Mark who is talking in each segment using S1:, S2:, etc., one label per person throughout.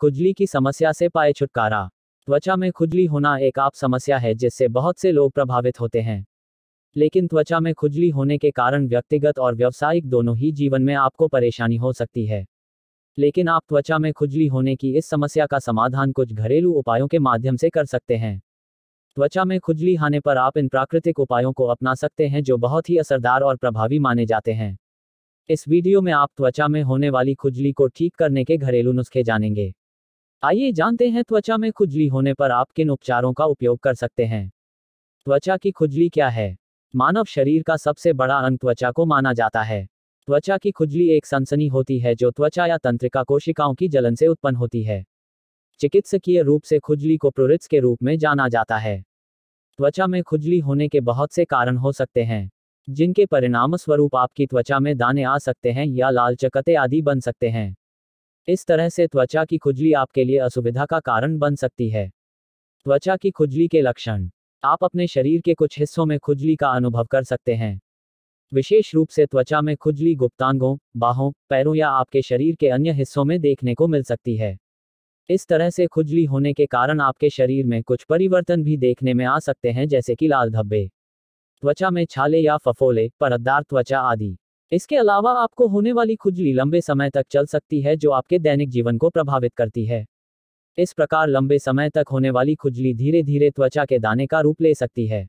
S1: खुजली की समस्या से पाए छुटकारा त्वचा में खुजली होना एक आप समस्या है जिससे बहुत से लोग प्रभावित होते हैं लेकिन त्वचा में खुजली होने के कारण व्यक्तिगत और व्यावसायिक दोनों ही जीवन में आपको परेशानी हो सकती है लेकिन आप त्वचा में खुजली होने की इस समस्या का समाधान कुछ घरेलू उपायों के माध्यम से कर सकते हैं त्वचा में खुजली आने पर आप इन प्राकृतिक उपायों को अपना सकते हैं जो बहुत ही असरदार और प्रभावी माने जाते हैं इस वीडियो में आप त्वचा में होने वाली खुजली को ठीक करने के घरेलू नुस्खे जानेंगे आइए जानते हैं त्वचा में खुजली होने पर आप किन उपचारों का उपयोग कर सकते हैं त्वचा की खुजली क्या है मानव शरीर का सबसे बड़ा अंग त्वचा को माना जाता है त्वचा की खुजली एक सनसनी होती है जो त्वचा या तंत्रिका कोशिकाओं की जलन से उत्पन्न होती है चिकित्सकीय रूप से खुजली को प्रोरिट्स के रूप में जाना जाता है त्वचा में खुजली होने के बहुत से कारण हो सकते हैं जिनके परिणाम स्वरूप आपकी त्वचा में दाने आ सकते हैं या लाल चकते आदि बन सकते हैं इस तरह से त्वचा की खुजली आपके लिए असुविधा का कारण बन सकती है त्वचा की खुजली के लक्षण आप अपने शरीर के कुछ हिस्सों में खुजली का अनुभव कर सकते हैं विशेष रूप से त्वचा में खुजली गुप्तांगों बाहों पैरों या आपके शरीर के अन्य हिस्सों में देखने को मिल सकती है इस तरह से खुजली होने के कारण आपके शरीर में कुछ परिवर्तन भी देखने में आ सकते हैं जैसे कि लाल धब्बे त्वचा में छाले या फफोले परतदार त्वचा आदि इसके अलावा आपको होने वाली खुजली लंबे समय तक चल सकती है जो आपके दैनिक जीवन को प्रभावित करती है इस प्रकार लंबे समय तक होने वाली खुजली धीरे धीरे त्वचा के दाने का रूप ले सकती है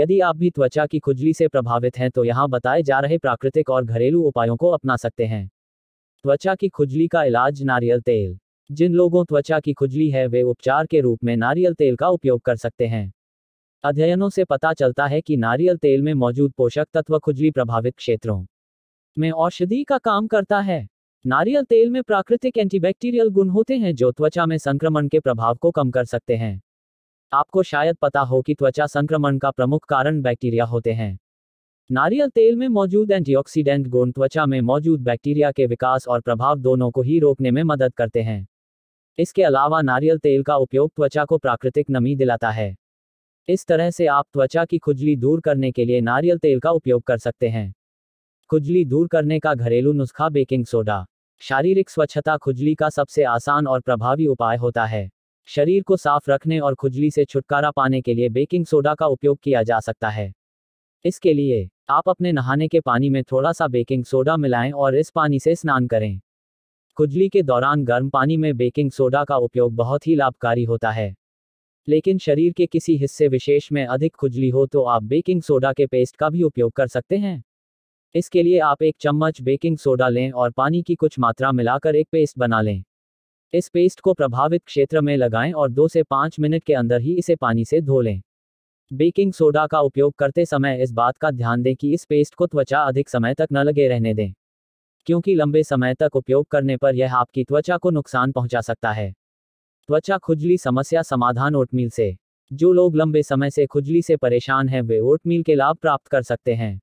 S1: यदि आप भी त्वचा की खुजली से प्रभावित हैं तो यहाँ बताए जा रहे प्राकृतिक और घरेलू उपायों को अपना सकते हैं त्वचा की खुजली का इलाज नारियल तेल जिन लोगों त्वचा की खुजली है वे उपचार के रूप में नारियल तेल का उपयोग कर सकते हैं अध्ययनों से पता चलता है कि नारियल तेल में मौजूद पोषक तत्व खुजली प्रभावित क्षेत्रों में औषधि का काम करता है नारियल तेल में प्राकृतिक एंटीबैक्टीरियल गुण होते हैं जो त्वचा में संक्रमण के प्रभाव को कम कर सकते हैं आपको शायद पता हो कि त्वचा संक्रमण का प्रमुख कारण बैक्टीरिया होते हैं नारियल तेल में मौजूद एंटीऑक्सीडेंट गुण त्वचा में मौजूद बैक्टीरिया के विकास और प्रभाव दोनों को ही रोकने में मदद करते हैं इसके अलावा नारियल तेल का उपयोग त्वचा को प्राकृतिक नमी दिलाता है इस तरह से आप त्वचा की खुजली दूर करने के लिए नारियल तेल का उपयोग कर सकते हैं खुजली दूर करने का घरेलू नुस्खा बेकिंग सोडा शारीरिक स्वच्छता खुजली का सबसे आसान और प्रभावी उपाय होता है शरीर को साफ रखने और खुजली से छुटकारा पाने के लिए बेकिंग सोडा का उपयोग किया जा सकता है इसके लिए आप अपने नहाने के पानी में थोड़ा सा बेकिंग सोडा मिलाएं और इस पानी से स्नान करें खुजली के दौरान गर्म पानी में बेकिंग सोडा का उपयोग बहुत ही लाभकारी होता है लेकिन शरीर के किसी हिस्से विशेष में अधिक खुजली हो तो आप बेकिंग सोडा के पेस्ट का भी उपयोग कर सकते हैं इसके लिए आप एक चम्मच बेकिंग सोडा लें और पानी की कुछ मात्रा मिलाकर एक पेस्ट बना लें इस पेस्ट को प्रभावित क्षेत्र में लगाएं और दो से पाँच मिनट के अंदर ही इसे पानी से धो लें बेकिंग सोडा का उपयोग करते समय इस बात का ध्यान दें कि इस पेस्ट को त्वचा अधिक समय तक न लगे रहने दें क्योंकि लंबे समय तक उपयोग करने पर यह आपकी त्वचा को नुकसान पहुंचा सकता है त्वचा खुजली समस्या समाधान ओटमील से जो लोग लंबे समय से खुजली से परेशान हैं वे ओटमील के लाभ प्राप्त कर सकते हैं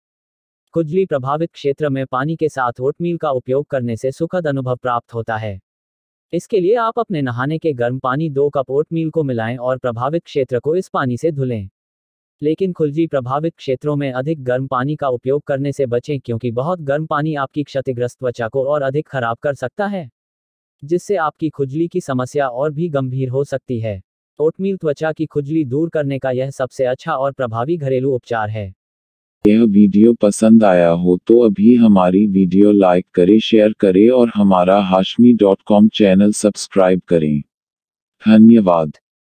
S1: खुजली प्रभावित क्षेत्र में पानी के साथ ओटमील का उपयोग करने से सुखद अनुभव प्राप्त होता है इसके लिए आप अपने नहाने के गर्म पानी दो कप ओटमील को मिलाएं और प्रभावित क्षेत्र को इस पानी से धुलें लेकिन खुजली प्रभावित क्षेत्रों में अधिक गर्म पानी का उपयोग करने से बचें क्योंकि बहुत गर्म पानी आपकी क्षतिग्रस्त त्वचा को और अधिक खराब कर सकता है जिससे आपकी खुजली की समस्या और भी गंभीर हो सकती है ओटमील त्वचा की खुजली दूर करने का यह सबसे अच्छा और प्रभावी घरेलू उपचार है यह वीडियो पसंद आया हो तो अभी हमारी वीडियो लाइक करें शेयर करें और हमारा Hashmi dot com channel subscribe करें धन्यवाद